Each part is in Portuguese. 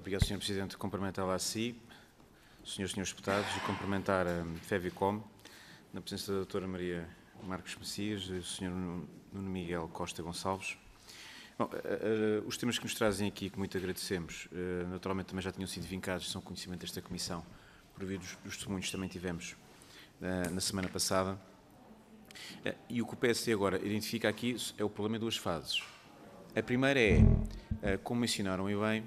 obrigado, Sr. Presidente. Cumprimentá-la a si, Srs. e Srs. Deputados, e cumprimentar a FEVICOM, na presença da Doutora Maria Marcos Messias e o Sr. Nuno Miguel Costa Gonçalves. Bom, eh, eh, os temas que nos trazem aqui, que muito agradecemos, eh, naturalmente também já tinham sido vincados, são conhecimento desta Comissão, por vir dos, dos testemunhos também tivemos na semana passada. E o que o PSD agora identifica aqui é o problema em duas fases. A primeira é, como mencionaram e bem,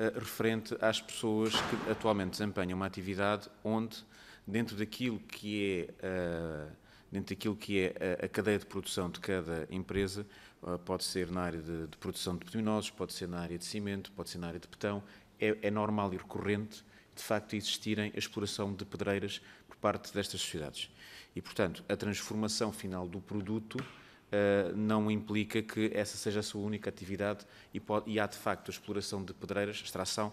eh, referente às pessoas que atualmente desempenham uma atividade onde, dentro daquilo que é, eh, dentro daquilo que é a, cadeia de produção de cada empresa, eh, pode ser na área de, de produção de petuminosos, pode ser na área de cimento, pode ser na área de betão, é, é normal e recorrente de facto existirem a exploração de pedreiras por parte destas sociedades. E, portanto, a transformação final do produto uh, não implica que essa seja a sua única atividade e, pode, e há de facto a exploração de pedreiras, extração,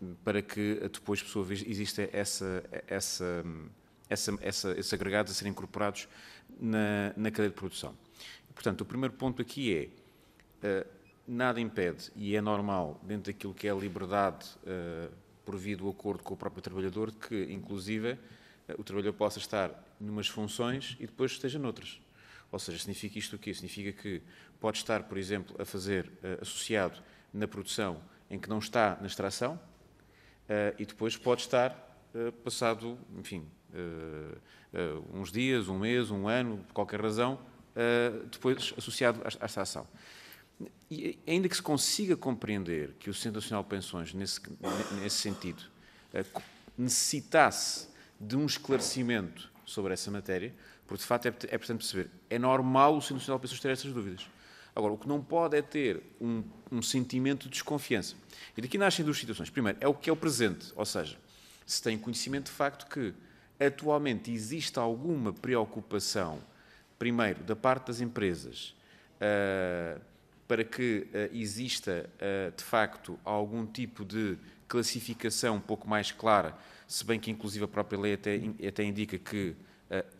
uh, para que depois, por sua vez, exista essa, essa, essa, essa, esses agregados a serem incorporados na, na cadeia de produção. Portanto, o primeiro ponto aqui é eh, nada impede, e é normal, dentro daquilo que é a liberdade uh, por via do acordo com o próprio trabalhador, que, inclusive, uh, o trabalhador possa estar numas funções e depois esteja noutras. Ou seja, significa isto o quê? Significa que pode estar, por exemplo, a fazer uh, associado na produção em que não está na extração uh, e depois pode estar uh, passado, enfim, uns dias, um mês, um ano, por qualquer razão, depois associado à, à extração. E ainda que se consiga compreender que o Centro Nacional de Pensões, nesse, nesse sentido, necessitasse de um esclarecimento sobre essa matéria, porque, de facto, é, é perceber, é normal o Centro Nacional de Pessoas ter estas dúvidas. Agora, o que não pode é ter um, um sentimento de desconfiança. E daqui nascem duas situações. Primeiro, é o que é o presente, ou seja, se tem conhecimento de facto que atualmente existe alguma preocupação, primeiro, da parte das empresas, uh, para que uh, exista, uh, de facto, algum tipo de classificação um pouco mais clara, se bem que, inclusive, a própria lei até, até indica que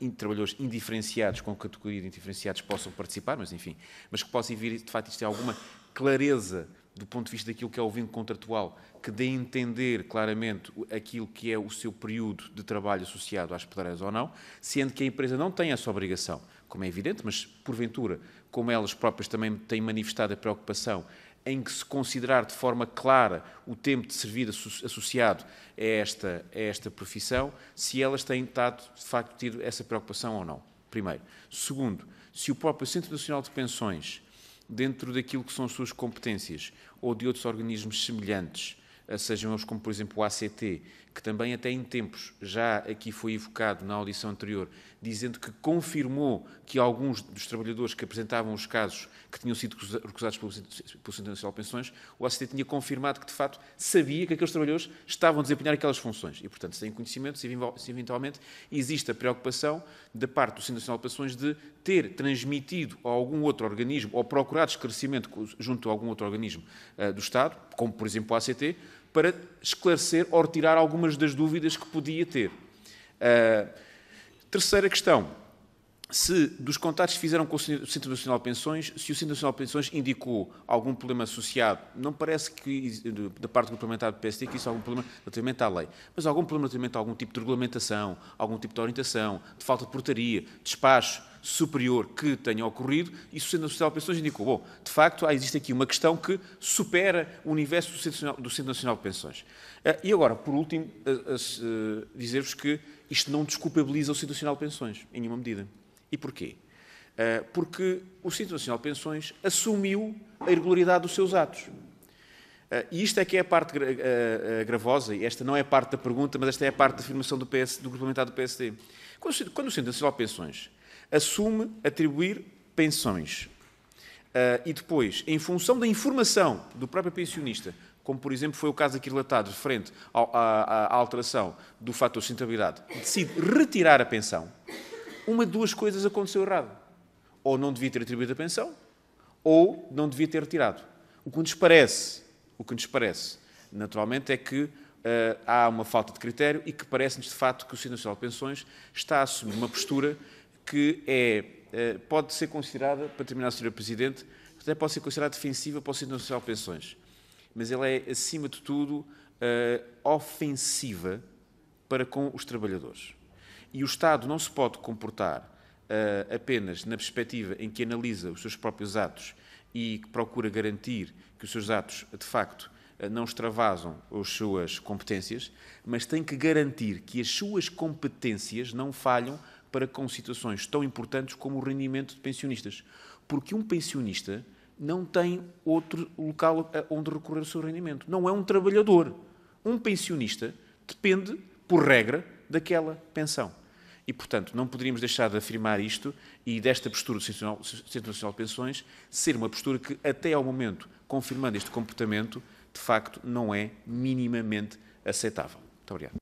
uh, trabalhadores indiferenciados com categoria de indiferenciados possam participar, mas enfim, mas que possa vir, de facto, isto é alguma clareza do ponto de vista daquilo que é o vínculo contratual, que dê a entender claramente aquilo que é o seu período de trabalho associado às pedreiras ou não, sendo que a empresa não tem essa obrigação, como é evidente, mas porventura, como elas próprias também têm manifestado a preocupação em que se considerar de forma clara o tempo de servir associado a esta, a esta profissão, se elas têm estado, de facto, tido essa preocupação ou não. Primeiro. Segundo, se o próprio Centro Nacional de Pensões, dentro daquilo que são as suas competências ou de outros organismos semelhantes, eh, sejam eles como, por exemplo, o ACT, que também até em tempos já aqui foi evocado na audição anterior, dizendo que confirmou que alguns dos trabalhadores que apresentavam os casos que tinham sido recusados pelo Centro Nacional de Pensões, o ACT tinha confirmado que, de facto, sabia que aqueles trabalhadores estavam a desempenhar aquelas funções. E, portanto, sem conhecimento, se eventualmente existe a preocupação da parte do Centro Nacional de Pensões de ter transmitido a algum outro organismo ou procurado esclarecimento junto a algum outro organismo uh, do Estado, como, por exemplo, o ACT, para esclarecer ou retirar algumas das dúvidas que podia ter. Uh, terceira questão se dos contatos que fizeram com o Centro Nacional de Pensões, se o Centro Nacional de Pensões indicou algum problema associado, não parece que da parte do parlamentar do PSD que isso é algum problema relativamente à lei, mas algum problema relativamente a algum tipo de regulamentação, algum tipo de orientação, de falta de portaria, despacho superior que tenha ocorrido, e o Centro Nacional de Pensões indicou, bom, de facto, há, existe aqui uma questão que supera o universo do Centro Nacional, do Centro Nacional de Pensões. Eh, e agora, por último, eh, eh, dizer-vos que isto não desculpabiliza o Centro Nacional de Pensões, em nenhuma medida. E porquê? Eh, porque o Instituto Nacional de Pensões assumiu a irregularidade dos seus atos. Eh, e isto é que é a parte eh, gravosa, e esta não é a parte da pergunta, mas esta é a parte da afirmação do, PS, do Grupo Parlamentar do PSD. Quando, o Centro Nacional de Pensões assume atribuir pensões e depois, em função da informação do próprio pensionista, como por exemplo foi o caso aqui relatado referente à alteração do fator de sustentabilidade, decide retirar a pensão, uma de duas coisas aconteceu errado. Ou não devia ter atribuído a pensão, ou não devia ter retirado. O que nos parece, o que nos parece, naturalmente, é que uh, há uma falta de critério e que parece-nos, de facto, que o Sistema Nacional de Pensões está a assumir uma postura que é, uh, pode ser considerada, para terminar, Sr. Presidente, até pode ser considerada defensiva para o Sistema Nacional de Pensões. Mas ela é, acima de tudo, uh, ofensiva para com os trabalhadores. E o Estado não se pode comportar uh, apenas na perspectiva em que analisa os seus próprios atos e que procura garantir que os seus atos, de facto, eh, não extravasam as suas competências, mas tem que garantir que as suas competências não falham para com situações tão importantes como o rendimento de pensionistas. Porque um pensionista não tem outro local eh, onde recorrer o seu rendimento. Não é um trabalhador. Um pensionista depende, por regra, daquela pensão. E, portanto, não poderíamos deixar de afirmar isto e desta postura do Centro Nacional de Pensões ser uma postura que, até ao momento, confirmando este comportamento, de facto não é minimamente aceitável. Muito obrigado.